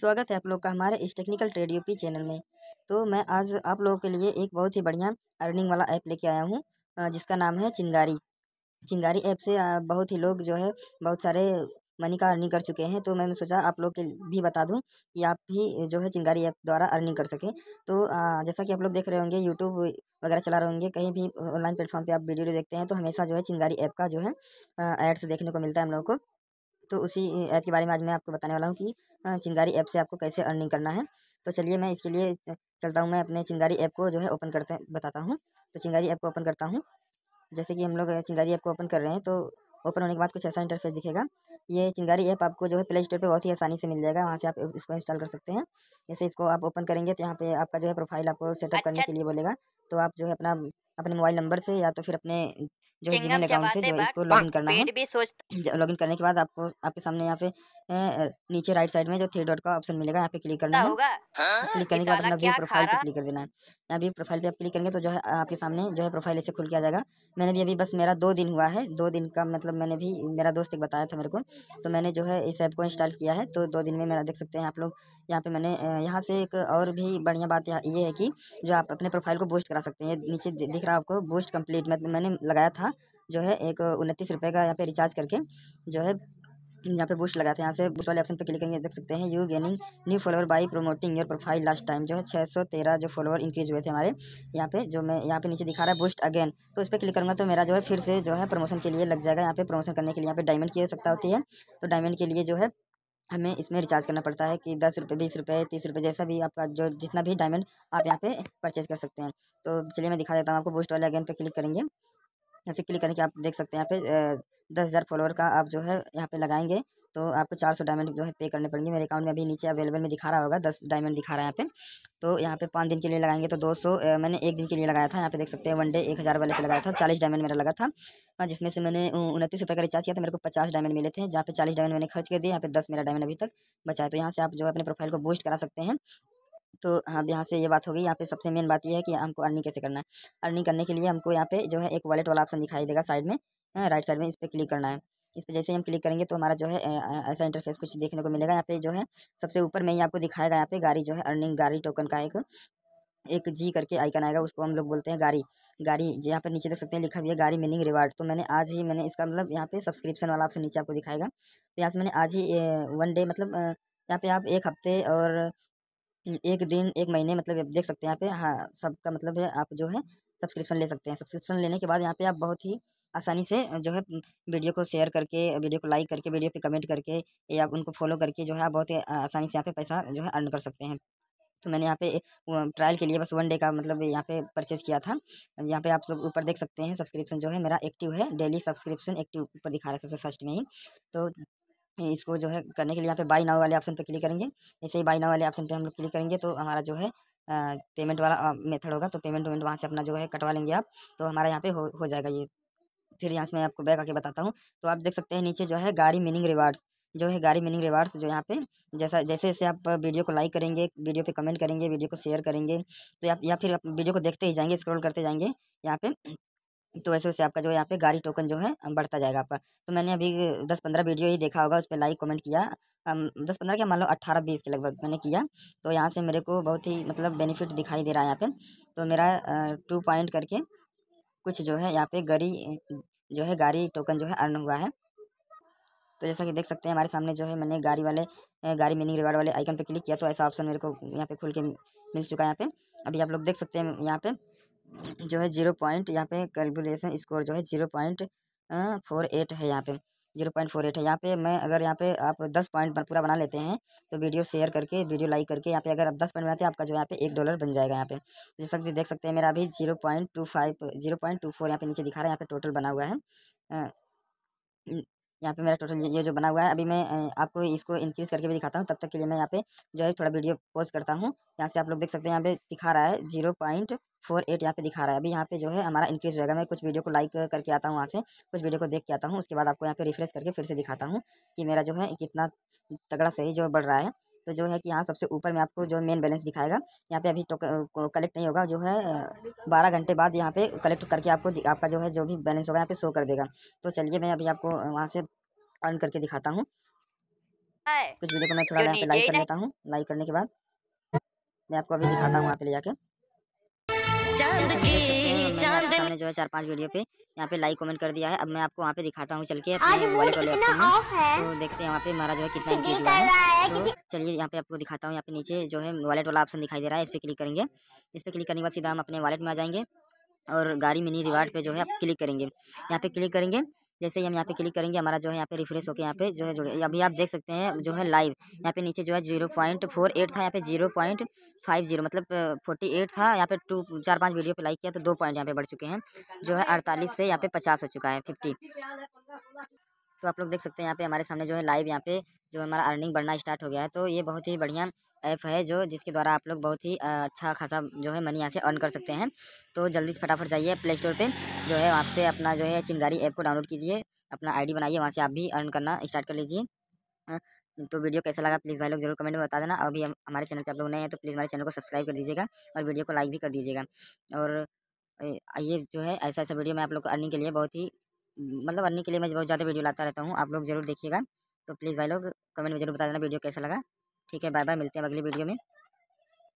स्वागत है आप लोग का हमारे इस टेक्निकल ट्रेड यूपी चैनल में तो मैं आज आप लोगों के लिए एक बहुत ही बढ़िया अर्निंग वाला ऐप लेके आया हूँ जिसका नाम है चिंगारी चिंगारी ऐप से बहुत ही लोग जो है बहुत सारे मनी का अर्निंग कर चुके हैं तो मैंने सोचा आप लोग के भी बता दूं कि आप भी जो है चिंगारी ऐप द्वारा अर्निंग कर सकें तो जैसा कि आप लोग देख रहे होंगे यूट्यूब वगैरह चला रहे होंगे कहीं भी ऑनलाइन प्लेटफॉर्म पे आप वीडियो देखते हैं तो हमेशा जो है चिंगारी ऐप का जो है एड्स देखने को मिलता है हम लोगों को तो उसी ऐप के बारे में आज मैं आपको बताने वाला हूँ कि चिंगारी ऐप से आपको कैसे अर्निंग करना है तो चलिए मैं इसके लिए चलता हूँ मैं अपने चिंगारी ऐप को जो है ओपन करते बताता हूँ तो चिंगारी ऐप को ओपन करता हूँ जैसे कि हम लोग चिंगारी ऐप को ओपन कर रहे हैं तो ओपन होने के बाद कुछ ऐसा इंटरफेस दिखेगा ये चिंगारी ऐप आपको जो है प्ले स्टोर पर बहुत ही आसानी से मिल जाएगा वहाँ से आप इसको इंस्टॉल कर सकते हैं जैसे इसको आप ओपन करेंगे तो यहाँ पे आपका जो है प्रोफाइल आपको सेटअप करने अच्छा। के लिए बोलेगा तो आप जो है अपना अपने मोबाइल नंबर से या तो फिर अपने जो है जीमेल अकाउंट से जो है इसको लॉगिन करना है लॉगिन करने के बाद आपको आपके सामने यहाँ पे नीचे राइट साइड में जो थ्री डॉट का ऑप्शन मिलेगा यहाँ पे क्लिक करना है क्लिक करने के बाद अपना व्यू प्रोफाइल पे क्लिक कर देना है यहाँ व्यू प्रोफाइल पे आप क्लिक करेंगे तो जो है आपके सामने जो है प्रोफाइल ऐसे खुल के आ जाएगा मैंने भी अभी बस मेरा दो दिन हुआ है दो दिन का मतलब मैंने भी मेरा दोस्त एक बताया था मेरे को तो मैंने जो है इस ऐप को इंस्टॉल किया है तो दो दिन में मेरा देख सकते हैं आप लोग यहाँ पे मैंने यहाँ से एक और भी बढ़िया बात ये है कि जो आप अपने प्रोफाइल को बूस्ट करा सकते हैं नीचे दिख दूसरा आपको बूस्ट कंप्लीट मतलब मैंने लगाया था जो है एक उनतीस रुपये का यहाँ पे रिचार्ज करके जो है यहाँ पे बूस्ट लगाया था यहाँ से बूस्ट वाले ऑप्शन पे क्लिक करेंगे देख सकते हैं you gaining new follower by promoting your profile last time जो है छः सौ तेरह जो फॉलोवर इंक्रीज हुए थे हमारे यहाँ पे जो मैं यहाँ पे नीचे दिखा रहा है बूस्ट अगेन तो उस पर क्लिक करूँगा तो मेरा जो है फिर से जो है प्रमोशन के लिए लग जाएगा यहाँ पे प्रमोशन करने के लिए यहाँ पे डायमंड की आवश्यकता होती है तो डायमंड के लिए जो है हमें इसमें रिचार्ज करना पड़ता है कि दस रुपये बीस रुपये तीस रुपये जैसा भी आपका जो जितना भी डायमंड आप यहाँ पे परचेज कर सकते हैं तो चलिए मैं दिखा देता हूँ आपको बूस्ट वाले अगेन पे क्लिक करेंगे ऐसे क्लिक करके आप देख सकते हैं यहाँ पे दस हज़ार फॉलोअर का आप जो है यहाँ पे लगाएंगे तो आपको चार सौ डायमंड जो है पे करने पड़ेंगे मेरे अकाउंट में अभी नीचे अवेलेबल में दिखा रहा होगा दस डायमंड दिखा रहा है यहाँ पे तो यहाँ पे पाँच दिन के लिए लगाएंगे तो दो सौ मैंने एक दिन के लिए लगाया था यहाँ पे देख सकते हैं वन डे एक हज़ार वाले पे लगाया था चालीस डायमंड मेरा लगा था हाँ, जिसमें से मैंने उनतीस रुपये का रिचार्ज किया था मेरे को पचास डायमंड मिले थे जहाँ पे चालीस डायमंड मैंने खर्च कर दिया यहाँ पे दस मेरा डायमंड अभी तक बचा है तो यहाँ से आप जो अपने प्रोफाइल को बूस्ट करा सकते हैं तो हाँ यहाँ से ये बात हो गई यहाँ पे सबसे मेन बात ये है कि हमको अर्निंग कैसे करना है अर्निंग करने के लिए हमको यहाँ पे जो है एक वॉलेट वाला ऑप्शन दिखाई देगा साइड में राइट हाँ, साइड में इस पर क्लिक करना है इस पर जैसे हम क्लिक करेंगे तो हमारा जो है ऐसा इंटरफेस कुछ देखने को मिलेगा यहाँ पे जो है सबसे ऊपर में ही आपको दिखाएगा यहाँ पे गाड़ी जो है अर्निंग गाड़ी टोकन का एक एक जी करके आइकन आएगा उसको हम लोग बोलते हैं गाड़ी गाड़ी यहाँ पर नीचे देख सकते हैं लिखा हुआ है गाड़ी मीनिंग रिवार्ड तो मैंने आज ही मैंने इसका मतलब यहाँ पे सब्सक्रिप्शन वाला आपसे नीचे आपको दिखाएगा तो यहाँ से मैंने आज ही वन डे मतलब यहाँ पे आप एक हफ्ते और एक दिन एक महीने मतलब देख सकते हैं यहाँ पे हाँ सबका मतलब है आप जो है सब्सक्रिप्शन ले सकते हैं सब्सक्रिप्शन लेने के बाद यहाँ पे आप बहुत ही आसानी से जो है वीडियो को शेयर करके वीडियो को लाइक करके वीडियो पे कमेंट करके या उनको फॉलो करके जो है आप बहुत ही आसानी से यहाँ पे पैसा जो है अर्न कर सकते हैं तो मैंने यहाँ पे ट्रायल के लिए बस वन डे का मतलब यहाँ पे परचेज़ किया था यहाँ पे आप लोग ऊपर देख सकते हैं सब्सक्रिप्शन जो है मेरा एक्टिव है डेली सब्सक्रिप्शन एक्टिव ऊपर दिखा रहा है सबसे फर्स्ट में ही तो इसको जो है करने के लिए यहाँ पे बाई नाव वाले ऑप्शन पे क्लिक करेंगे ऐसे ही बाई नाव वाले ऑप्शन पर हम लोग क्लिक करेंगे तो हमारा जो है पेमेंट वाला मेथड होगा तो पेमेंट वेमेंट वहाँ से अपना जो है कटवा लेंगे आप तो हमारा यहाँ पे हो, हो जाएगा ये फिर यहाँ से मैं आपको बैक आके बताता हूँ तो आप देख सकते हैं नीचे जो है गाड़ी मीनिंग रिवार्ड्स जो है गाड़ी मीनिंग रिवार्ड्स जो यहाँ पे जैसा जैसे जैसे आप वीडियो को लाइक करेंगे वीडियो पे कमेंट करेंगे वीडियो को शेयर करेंगे तो आप या फिर आप वीडियो को देखते ही जाएंगे स्क्रॉल करते जाएंगे यहाँ पे तो वैसे वैसे आपका जो यहाँ पे गाड़ी टोकन जो है बढ़ता जाएगा आपका तो मैंने अभी दस पंद्रह वीडियो ही देखा होगा उस पर लाइक कमेंट किया दस पंद्रह क्या मान लो अट्ठारह बीस के लगभग मैंने किया तो यहाँ से मेरे को बहुत ही मतलब बेनिफिट दिखाई दे रहा है यहाँ पे तो मेरा टू पॉइंट करके कुछ जो है यहाँ पे गरी जो है गाड़ी टोकन जो है अर्न हुआ है तो जैसा कि देख सकते हैं हमारे सामने जो है मैंने गाड़ी वाले गाड़ी मीनिंग रिवार्ड वाले आइकन पे क्लिक किया तो ऐसा ऑप्शन मेरे को यहाँ पे खुल के मिल चुका है यहाँ पे अभी आप लोग देख सकते हैं यहाँ पे जो है जीरो पॉइंट यहाँ पे कैलकुलेशन स्कोर जो है जीरो पॉइंट फोर एट है यहाँ पे जीरो पॉइंट फोर एट है यहाँ पे मैं अगर यहाँ पे आप दस पॉइंट पूरा बना लेते हैं तो वीडियो शेयर करके वीडियो लाइक करके यहाँ पे अगर आप दस पॉइंट बनाते हैं आपका जो यहाँ पे एक डॉलर बन जाएगा यहाँ पे जैसे कि देख सकते हैं मेरा अभी zero point two five zero point two four यहाँ पे नीचे दिखा रहा है यहाँ पे टोटल बना हुआ है यहाँ पे मेरा टोटल ये जो बना हुआ है अभी मैं आपको इसको इंक्रीज़ करके भी दिखाता हूँ तब तक के लिए मैं यहाँ पे जो है थोड़ा वीडियो पोज करता हूँ यहाँ से आप लोग देख सकते हैं यहाँ पे दिखा रहा है जीरो पॉइंट फोर एट यहाँ पे दिखा रहा है अभी यहाँ पे जो है हमारा इंक्रीज़ होगा मैं कुछ वीडियो को लाइक करके आता हूँ वहाँ से कुछ वीडियो को देख के आता हूँ उसके बाद आपको यहाँ पे रिफ्रेश करके फिर से दिखाता हूँ कि मेरा जो है कितना तगड़ा सही जो बढ़ रहा है तो जो है कि यहाँ सबसे ऊपर में आपको जो मेन बैलेंस दिखाएगा यहाँ पे अभी तो कलेक्ट नहीं होगा जो है बारह घंटे बाद यहाँ पे कलेक्ट करके आपको आपका जो है जो भी बैलेंस होगा यहाँ पे शो कर देगा तो चलिए मैं अभी आपको वहाँ से ऑन करके दिखाता हूँ कुछ वीडियो को मैं थोड़ा यहाँ पे लाइक कर लेता हूँ लाइक करने के बाद मैं आपको अभी दिखाता हूँ वहाँ पे ले जाके आपने जो है चार पांच वीडियो पे यहाँ पे लाइक कमेंट कर दिया है अब मैं आपको वहाँ पे दिखाता हूँ चल के वॉलेट वाले ऑप्शन तो देखते हैं वहाँ पे हमारा जो है कितना है तो चलिए यहाँ पे आपको दिखाता हूँ यहाँ पे नीचे जो है वॉलेट वाला ऑप्शन दिखाई दे रहा है इस पर क्लिक करेंगे इस पर क्लिक करने के बाद सीधा हम अपने वॉलेट में आ जाएंगे और गाड़ी मिनी रिवार्ड पे जो है आप क्लिक करेंगे यहाँ पे क्लिक करेंगे जैसे ही हम यहाँ पे क्लिक करेंगे हमारा जो है यहाँ पे रिफ्रेश होकर यहाँ पे जो है जुड़े अभी आप देख सकते हैं जो है लाइव यहाँ पे नीचे जो है जीरो पॉइंट फोर एट था यहाँ पे जीरो पॉइंट फाइव जीरो मतलब फोर्टी एट था यहाँ पे टू चार पाँच वीडियो पे लाइक किया तो दो पॉइंट यहाँ पे बढ़ चुके हैं जो है अड़तालीस से यहाँ पे पचास हो चुका है फिफ्टी तो आप लोग देख सकते हैं यहाँ पे हमारे सामने जो है लाइव यहाँ पे जो हमारा अर्निंग बढ़ना स्टार्ट हो गया है तो ये बहुत ही बढ़िया ऐप है जो जिसके द्वारा आप लोग बहुत ही अच्छा खासा जो है मनी यहाँ से अर्न कर सकते हैं तो जल्दी से फटाफट जाइए प्ले स्टोर पर जो है वहाँ से अपना जो है चिंगारी ऐप को डाउनलोड कीजिए अपना आई बनाइए वहाँ से आप भी अर्न करना स्टार्ट कर लीजिए तो वीडियो कैसा लगा प्लीज़ भाई लोग जरूर कमेंट में बता देना अभी हम हमारे चैनल पे आप लोग नए हैं तो प्लीज़ हमारे चैनल को सब्सक्राइब कर दीजिएगा और वीडियो को लाइक भी कर दीजिएगा और ये जो है ऐसा ऐसा वीडियो मैं आप लोग को अर्निंग के लिए बहुत ही मतलब बनने के लिए मैं बहुत ज़्यादा वीडियो लाता रहता हूँ आप लोग जरूर देखिएगा तो प्लीज़ भाई लोग कमेंट में जरूर बता देना वीडियो कैसा लगा ठीक है बाय बाय मिलते हैं अगली वीडियो में